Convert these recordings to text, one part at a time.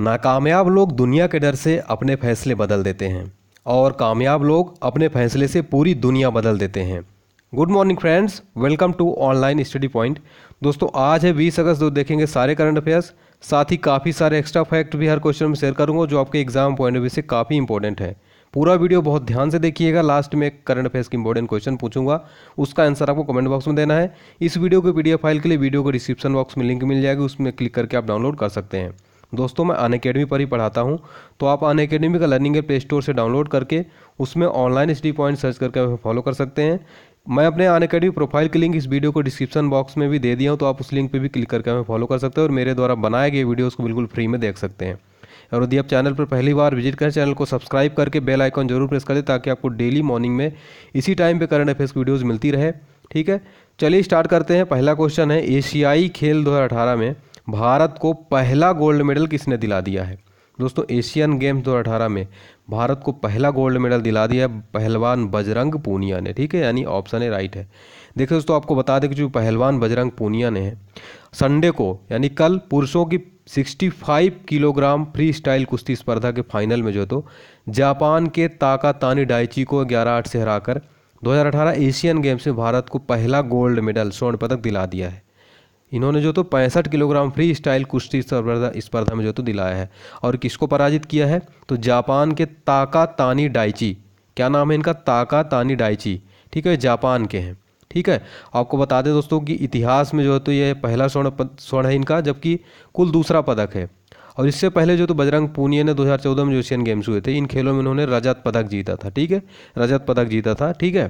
नाकामयाब लोग दुनिया के डर से अपने फैसले बदल देते हैं और कामयाब लोग अपने फैसले से पूरी दुनिया बदल देते हैं good morning friends welcome to online study point दोस्तों आज है 20 अगस्त जो तो देखेंगे सारे करंट अफेयर्स साथ ही काफ़ी सारे एक्स्ट्रा फैक्ट भी हर क्वेश्चन में शेयर करूंगा जो आपके एग्जाम पॉइंट ऑफ व्यू से काफ़ी इंपॉर्टेंट है पूरा वीडियो बहुत ध्यान से देखिएगा लास्ट में करंट अफेयर्स के इंपॉर्टेंट क्वेश्चन पूछूंगा उसका आंसर आपको कमेंट बॉक्स में देना है इस वीडियो के पीडीएफ फाइल के लिए वीडियो को डिस्क्रिप्शन बॉक्स में लिंक मिल जाएगी उसमें क्लिक करके आप डाउनलोड कर सकते हैं दोस्तों मैं अन अकेडमी पर ही पढ़ाता हूँ तो आप अन अकेडमी का लर्निंग प्ले स्टोर से डाउनलोड करके उसमें ऑनलाइन स्टडी पॉइंट सर्च करके फॉलो कर सकते हैं मैं अपने अन अकेडमी प्रोफाइल की लिंक इस वीडियो को डिस्क्रिप्शन बॉक्स में भी दे दिया हूँ तो आप उस लिंक पर भी क्लिक करके हमें फॉलो कर सकते हैं और मेरे द्वारा बनाए गए वीडियोज़ को बिल्कुल फ्री में देख सकते हैं और यदि आप चैनल पर पहली बार विजिट करें चैनल को सब्सक्राइब करके बेल आइकॉन जरूर प्रेस करें ताकि आपको डेली मॉर्निंग में इसी टाइम पे करंट अफेयर्स वीडियोज़ मिलती रहे ठीक है चलिए स्टार्ट करते हैं पहला क्वेश्चन है एशियाई खेल 2018 में भारत को पहला गोल्ड मेडल किसने दिला दिया है दोस्तों एशियन गेम्स 2018 में भारत को पहला गोल्ड मेडल दिला दिया पहलवान बजरंग पूनिया ने ठीक है यानी ऑप्शन ए राइट है देखिए दोस्तों आपको बता दें कि जो पहलवान बजरंग पूनिया ने है संडे को यानी कल पुरुषों की 65 किलोग्राम फ्री स्टाइल कुश्ती स्पर्धा के फाइनल में जो तो जापान के ताका तानी डाइची को ग्यारह आठ से हराकर 2018 एशियन गेम्स में भारत को पहला गोल्ड मेडल स्वर्ण पदक दिला दिया है इन्होंने जो तो पैंसठ किलोग्राम फ्री स्टाइल कुश्ती स्पर्धा स्पर्धा में जो तो दिलाया है और किसको पराजित किया है तो जापान के ताका तानी डाइची क्या नाम है इनका ताका तानी डाइची ठीक है जापान के हैं ठीक है आपको बता दें दोस्तों कि इतिहास में जो है तो ये पहला स्वर्ण स्वर्ण है इनका जबकि कुल दूसरा पदक है और इससे पहले जो तो बजरंग पूनिया ने 2014 में जो एशियन गेम्स हुए थे इन खेलों में उन्होंने रजत पदक जीता था ठीक है रजत पदक जीता था ठीक है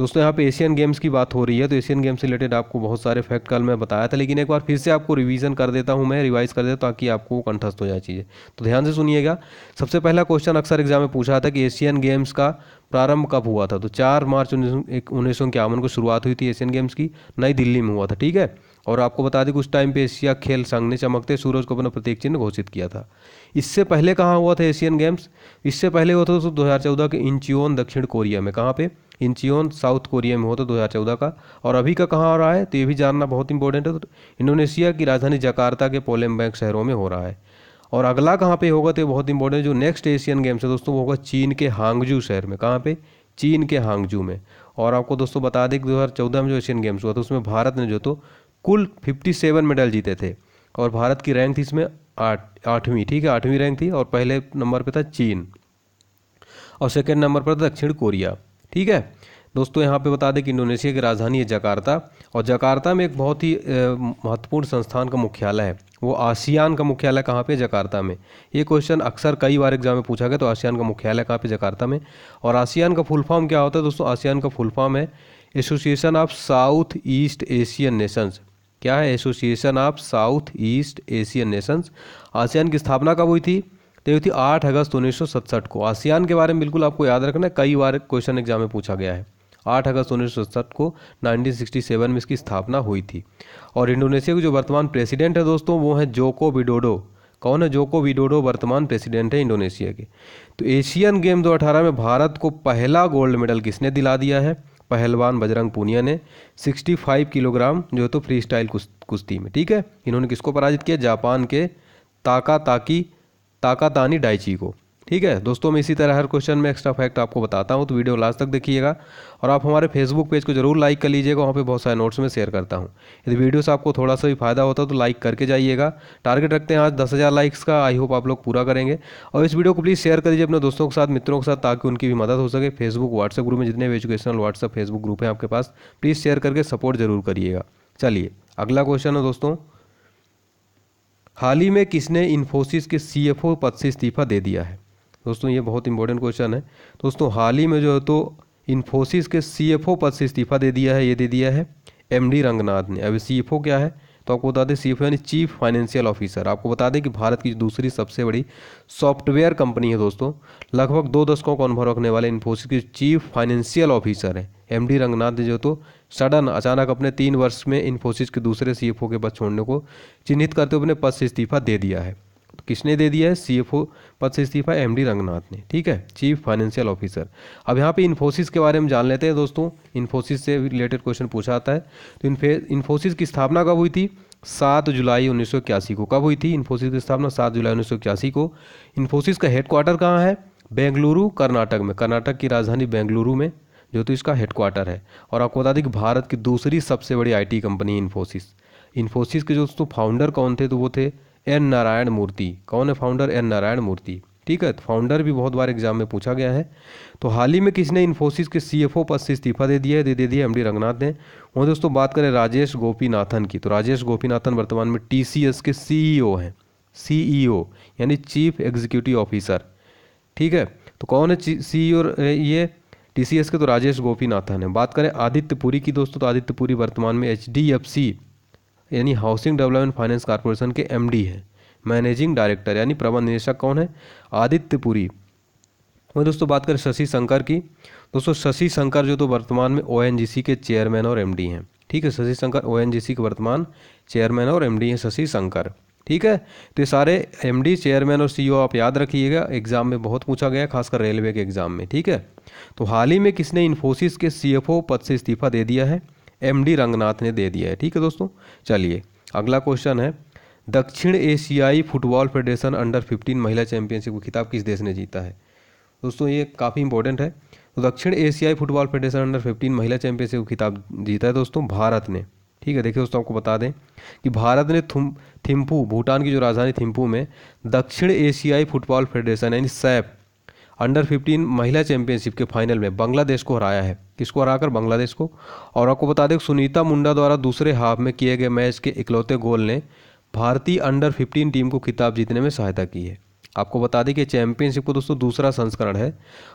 दोस्तों यहाँ पे एशियन गेम्स की बात हो रही है तो एशियन गेम्स रिलेटेड आपको बहुत सारे फैक्ट कल मैं बताया था लेकिन एक बार फिर से आपको रिवीजन कर देता हूँ मैं रिवाइज कर देता हूँ ताकि आपको कंठस्थ हो जाए चीज़ें तो ध्यान से सुनिएगा सबसे पहला क्वेश्चन अक्सर एग्जाम में पूछा था कि एशियन गेम्स का प्रारंभ कब हुआ था तो चार मार्च उन्नीस सौ इक्यावन को शुरुआत हुई थी एशियन गेम्स की नई दिल्ली में हुआ था ठीक है और आपको बता दें कि उस टाइम पे एशिया खेल संघ ने चमकते सूरज को अपना प्रतीक चिन्ह घोषित किया था इससे पहले कहाँ हुआ था एशियन गेम्स इससे पहले हुआ था दोस्तों दो हज़ार चौदह के इंचियोन दक्षिण कोरिया में कहाँ पे इंचियोन साउथ कोरिया में हुआ था दो हज़ार चौदह का और अभी का कहाँ हो रहा है तो ये भी जानना बहुत इंपॉर्टेंट है तो इंडोनेशिया की राजधानी जकार्ता के पोलेम बैंक शहरों में हो रहा है और अगला कहाँ पे होगा तो ये बहुत इंपॉर्टेंट जो नेक्स्ट एशियन गेम्स है दोस्तों वो होगा चीन के हांगजू शहर में कहाँ पे चीन के हांगजू में और आपको दोस्तों बता दें कि दो हज़ार चौदह में जो एशियन गेम्स हुआ था उसमें भारत ने जो तो कुल 57 मेडल जीते थे और भारत की रैंक थी इसमें आठ आठवीं ठीक है आठवीं रैंक थी और पहले नंबर पर था चीन और सेकेंड नंबर पर था दक्षिण कोरिया ठीक है दोस्तों यहाँ पे बता दें कि इंडोनेशिया की राजधानी है जकार्ता और जकार्ता में एक बहुत ही महत्वपूर्ण संस्थान का मुख्यालय है वो आसियान का मुख्यालय कहाँ पे जकार्ता में ये क्वेश्चन अक्सर कई बार एग्जाम में पूछा गया तो आसियान का मुख्यालय कहाँ पे जकार्ता में और आसियान का फुल फॉर्म क्या होता है दोस्तों आसियान का फुल फॉर्म है association of south east Asian nations क्या है association of south east Asian nations ASEAN की स्थापना कब हुई थी तो हुई थी आठ अगस्त उन्नीस को आसियान के बारे में बिल्कुल आपको याद रखना है कई बार क्वेश्चन एग्जाम में पूछा गया है आठ अगस्त उन्नीस को 1967 में इसकी स्थापना हुई थी और इंडोनेशिया के जो वर्तमान प्रेसिडेंट है दोस्तों वो हैं जोको विडोडो कौन है जोको विडोडो वर्तमान प्रेसिडेंट है इंडोनेशिया के तो एशियन गेम 2018 में भारत को पहला गोल्ड मेडल किसने दिला दिया है पहलवान बजरंग पूनिया ने 65 किलोग्राम जो है तो फ्री स्टाइल कुश्ती में ठीक है इन्होंने किसको पराजित किया जापान के ताका ताकी तानी डाइची को ठीक है दोस्तों मैं इसी तरह हर क्वेश्चन में एक्स्ट्रा फैक्ट आपको बताता हूँ तो वीडियो लास्ट तक देखिएगा और आप हमारे फेसबुक पेज को जरूर लाइक कर लीजिएगा वहाँ पे बहुत सारे नोट्स में शेयर करता हूँ यदि वीडियो से आपको थोड़ा सा भी फायदा होता तो लाइक करके जाइएगा टारगेट रखते हैं आज दस हज़ार लाइक्स का आई होप आप लोग पूरा करेंगे और इस वीडियो को प्लीज़ शेयर कर दीजिए अपने दोस्तों के साथ मित्रों के साथ ताकि उनकी भी मदद हो सके फेसबुक व्हाट्सएप ग्रुप में जितने भी एजुकेशनल व्हाट्सएप फेसबुक ग्रुप हैं आपके पास प्लीज़ शेयर करके सपोर्ट जरूर करिएगा चलिए अगला क्वेश्चन है दोस्तों हाल ही में किसने इन्फोसिस के सीएफओ पद से इस्तीफा दे दिया है दोस्तों ये बहुत इंपॉर्टेंट क्वेश्चन है दोस्तों हाल ही में जो है तो इन्फोसिस के ओ पद से इस्तीफा दे दिया है ये दे दिया है डी रंगनाथ ने एफ ओ क्या है तो आपको बता दें ओ यानी चीफ फाइनेंशियल ऑफिसर आपको बता दें कि भारत की दूसरी सबसे बड़ी सॉफ्टवेयर कंपनी है दोस्तों लगभग दो दशकों का अनुभव रखने वाले इन्फोसिस के चीफ फाइनेंशियल ऑफिसर हैं एम डी रंगनाथ ने जो तो सडन अचानक अपने तीन वर्ष में इन्फोसिस के दूसरे सीएफओ के पद छोड़ने को चिन्हित करते हुए अपने पद से इस्तीफा दे दिया है किसने दे दिया है ओ पद से इस्तीफा एम डी रंगनाथ ने ठीक है चीफ फाइनेंशियल ऑफिसर अब यहाँ पे इन्फोसिस के बारे में जान लेते हैं दोस्तों इन्फोसिस से रिलेटेड क्वेश्चन पूछा आता है तो इन्फोसिस की स्थापना कब हुई थी सात जुलाई उन्नीस को कब हुई थी इन्फोसिस की स्थापना सात जुलाई उन्नीस को इन्फोसिस का हेडक्वार्टर कहाँ है बेंगलुरु कर्नाटक में कर्नाटक की राजधानी बेंगलुरु में जो तो इसका हेडक्वार्टर है और आपको बता दें कि भारत की दूसरी सबसे बड़ी आईटी कंपनी इन्फोसिस इन्फोसिस के जो दोस्तों फाउंडर कौन थे तो वो थे एन नारायण मूर्ति कौन है फाउंडर एन नारायण मूर्ति ठीक है तो फाउंडर भी बहुत बार एग्जाम में पूछा गया है तो हाल ही में किसने इन्फोसिस के ओ पद से इस्तीफा दे दिया है दे दे दिया एम डी रंगनाथ ने वहीं दोस्तों बात करें राजेश गोपीनाथन की तो राजेश गोपीनाथन वर्तमान में टी के ओ e हैं ओ e यानी चीफ एग्जीक्यूटिव ऑफिसर ठीक है तो कौन है ओ e ये टी के तो राजेश गोपीनाथन है बात करें आदित्यपुरी की दोस्तों तो आदित्यपुरी वर्तमान में एच यानी हाउसिंग डेवलपमेंट फाइनेंस कॉरपोरेशन के एम हैं मैनेजिंग डायरेक्टर यानी प्रबंध निदेशक कौन है आदित्य पुरी दोस्तों बात करें शशि शंकर की दोस्तों शशि शंकर जो तो वर्तमान में ओ के चेयरमैन और एम हैं ठीक है शशि शंकर ओ के वर्तमान चेयरमैन और एम हैं शशि शंकर ठीक है तो ये सारे एम चेयरमैन और ओ e आप याद रखिएगा एग्जाम में बहुत पूछा गया खासकर रेलवे के एग्जाम में ठीक है तो हाल ही में किसने इन्फोसिस के ओ पद से इस्तीफा दे दिया है एम डी रंगनाथ ने दे दिया है ठीक है दोस्तों चलिए अगला क्वेश्चन है दक्षिण एशियाई फुटबॉल फेडरेशन अंडर 15 महिला चैंपियनशिप को खिताब किस देश ने जीता है दोस्तों ये काफ़ी इंपॉर्टेंट है तो दक्षिण एशियाई फुटबॉल फेडरेशन अंडर 15 महिला चैंपियनशिप को खिताब जीता है दोस्तों भारत ने ठीक है देखिए दोस्तों आपको बता दें कि भारत ने थिम्पू भूटान की जो राजधानी थिम्पू में दक्षिण एशियाई फुटबॉल फेडरेशन यानी सैप अंडर 15 महिला चैंपियनशिप के फाइनल में बांग्लादेश को हराया है किसको हराकर बांग्लादेश को और आपको बता दें सुनीता मुंडा द्वारा दूसरे हाफ में किए गए मैच के इकलौते गोल ने भारतीय अंडर 15 टीम को खिताब जीतने में सहायता की है आपको बता दें कि चैंपियनशिप को दोस्तों दूसरा संस्करण है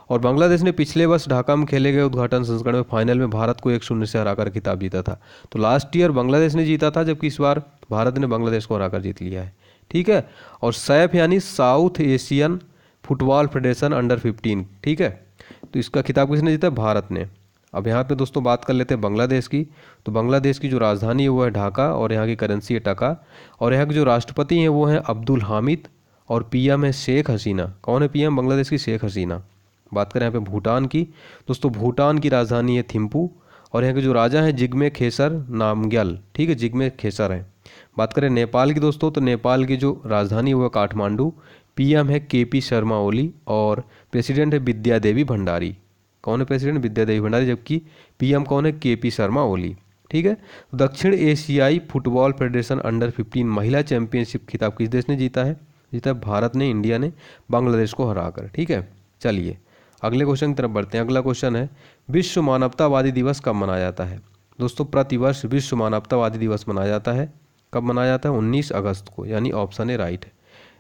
और बांग्लादेश ने पिछले वर्ष ढाका में खेले गए उद्घाटन संस्करण में फाइनल में भारत को एक शून्य से हराकर खिताब जीता था तो लास्ट ईयर बांग्लादेश ने जीता था जबकि इस बार भारत ने बांग्लादेश को हराकर जीत लिया है ठीक है और सैफ यानी south Asian football federation under fifteen ठीक है तो इसका खिताब किसने जीता भारत ने अब यहाँ पे दोस्तों बात कर लेते हैं बांग्लादेश की तो बांग्लादेश की जो राजधानी है वो है ढाका और यहाँ की करेंसी है टका और यहाँ के जो राष्ट्रपति हैं वो हैं अब्दुल हामिद और पीएम है शेख हसीना कौन है पीएम बांग्लादेश की शेख हसीना बात करें यहाँ पे भूटान की दोस्तों भूटान की राजधानी है थिम्पू और यहाँ के जो राजा हैं जिग्मे खेसर नामग्याल ठीक है जिग्मे खेसर हैं बात करें नेपाल की दोस्तों तो नेपाल की जो राजधानी वो है काठमांडू पीएम है के पी शर्मा ओली और प्रेसिडेंट है विद्या देवी भंडारी कौन है प्रेसिडेंट विद्या देवी भंडारी जबकि पीएम कौन है के पी शर्मा ओली ठीक है दक्षिण एशियाई फुटबॉल फेडरेशन अंडर 15 महिला चैंपियनशिप खिताब किस देश ने जीता है जीता है भारत ने इंडिया ने बांग्लादेश को हराकर ठीक है चलिए अगले क्वेश्चन की तरफ बढ़ते हैं अगला क्वेश्चन है विश्व मानवतावादी दिवस कब मनाया जाता है दोस्तों प्रतिवर्ष विश्व मानवतावादी दिवस मनाया जाता है कब मनाया जाता है 19 अगस्त को यानी ऑप्शन है राइट है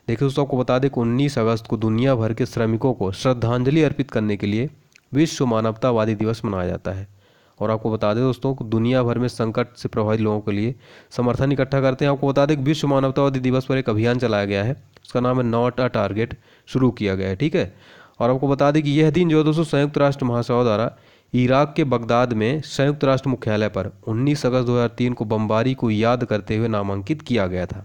देखिए दोस्तों आपको बता दें कि उन्नीस अगस्त को दुनिया भर के श्रमिकों को श्रद्धांजलि अर्पित करने के लिए विश्व मानवतावादी दिवस मनाया जाता है और आपको बता दें दोस्तों दुनिया भर में संकट से प्रभावित लोगों के लिए समर्थन इकट्ठा करते हैं आपको बता दें कि विश्व मानवतावादी दिवस पर एक अभियान चलाया गया है उसका नाम है नॉट अ टारगेट शुरू किया गया है ठीक है और आपको बता दें कि यह दिन जो है दोस्तों संयुक्त राष्ट्र महासभा द्वारा इराक के बगदाद में संयुक्त राष्ट्र मुख्यालय पर 19 अगस्त 2003 को बमबारी को याद करते हुए नामांकित किया गया था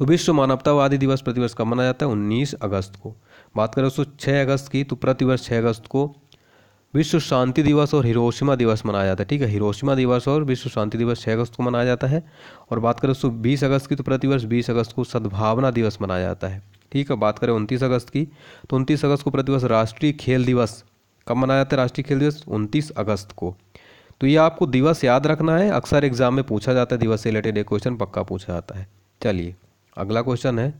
तो विश्व मानवतावादी दिवस प्रतिवर्ष कब मनाया जाता है उन्नीस अगस्त को बात करें दोस्तों छः अगस्त की तो प्रतिवर्ष छः अगस्त को विश्व शांति दिवस और हिरोशिमा दिवस मनाया जाता है ठीक है हिरोशिमा दिवस और विश्व शांति दिवस छः अगस्त को मनाया जाता है और बात करें दोस्तों बीस अगस्त की तो प्रतिवर्ष बीस अगस्त को सद्भावना दिवस मनाया जाता है ठीक है बात करें उनतीस अगस्त की तो उनतीस अगस्त को प्रतिवर्ष राष्ट्रीय खेल दिवस कब मनाया जाता है राष्ट्रीय खेल दिवस उनतीस अगस्त को तो ये आपको दिवस याद रखना है अक्सर एग्जाम में पूछा जाता है दिवस से रिलेटेड एक क्वेश्चन पक्का पूछा जाता है चलिए अगला क्वेश्चन है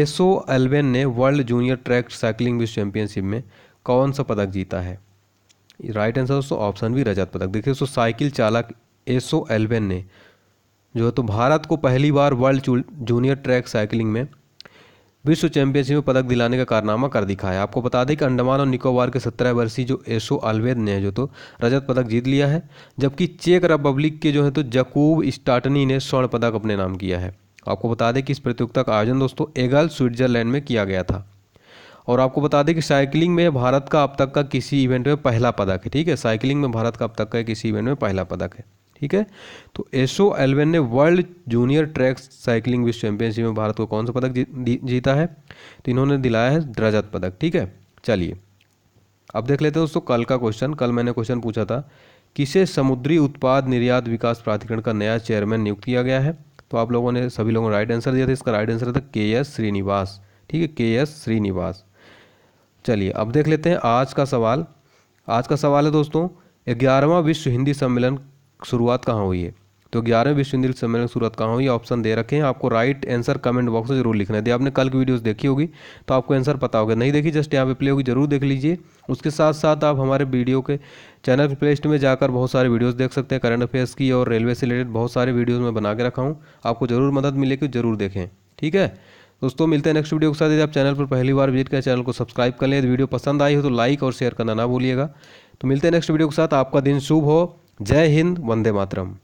एसो एल्वेन ने वर्ल्ड जूनियर ट्रैक साइकिलिंग विश्व चैंपियनशिप में कौन सा पदक जीता है राइट आंसर दोस्तों ऑप्शन भी रजत पदक देखिए दोस्तों साइकिल चालक एसो एल्वेन ने जो है तो भारत को पहली बार वर्ल्ड जूनियर ट्रैक साइकिलिंग में विश्व चैंपियनशिप में पदक दिलाने का कारनामा कर दिखाया है आपको बता दें कि अंडमान और निकोबार के सत्रह वर्षीय जो एसो अलवेद ने जो तो रजत पदक जीत लिया है जबकि चेक रिपब्लिक के जो है तो जकूब स्टाटनी ने स्वर्ण पदक अपने नाम किया है तो आपको बता दें कि इस प्रतियोगिता का आयोजन दोस्तों एगल स्विट्जरलैंड में किया गया था और आपको बता दें कि साइकिलिंग में भारत का अब तक का किसी इवेंट में पहला पदक है ठीक है साइकिलिंग में भारत का अब तक का किसी इवेंट में पहला पदक है ठीक है तो एसो एलवेन ने वर्ल्ड जूनियर ट्रैक साइकिलिंग विश्व चैंपियनशिप में भारत को कौन सा पदक जी, जीता है तो इन्होंने दिलाया है रजत पदक ठीक है चलिए अब देख लेते हैं दोस्तों कल का क्वेश्चन कल मैंने क्वेश्चन पूछा था किसे समुद्री उत्पाद निर्यात विकास प्राधिकरण का नया चेयरमैन नियुक्त किया गया है तो आप लोगों ने सभी लोगों ने राइट आंसर दिया था इसका राइट आंसर था के एस श्रीनिवास ठीक है के एस श्रीनिवास चलिए अब देख लेते हैं आज का सवाल आज का सवाल है दोस्तों ग्यारहवा विश्व हिंदी सम्मेलन शुरुआत कहाँ हुई है तो ग्यारहवें विश्व हिंदी सम्मेलन सूरत कहाँ हुई ऑप्शन दे रखे हैं आपको राइट आंसर कमेंट बॉक्स में जरूर लिखना है यदि आपने कल की वीडियोस देखी होगी तो आपको आंसर पता होगा नहीं देखी जस्ट यहाँ पे प्ले होगी जरूर देख लीजिए उसके साथ साथ आप हमारे वीडियो के चैनल के लिस्ट में जाकर बहुत सारे वीडियोज़ देख सकते हैं करंट अफेयर्स की और रेलवे से रिलेटेड बहुत सारे वीडियोज़ में बना के रखा हूँ आपको ज़रूर मदद मिलेगी जरूर देखें ठीक है दोस्तों मिलते हैं नेक्स्ट वीडियो के साथ यदि आप चैनल पर पहली बार विजिट करें चैनल को सब्सक्राइब कर लें यदि वीडियो पसंद आई हो तो लाइक और शेयर करना ना भूलिएगा तो मिलते हैं नेक्स्ट वीडियो के साथ आपका दिन शुभ हो जय हिंद वंदे मातरम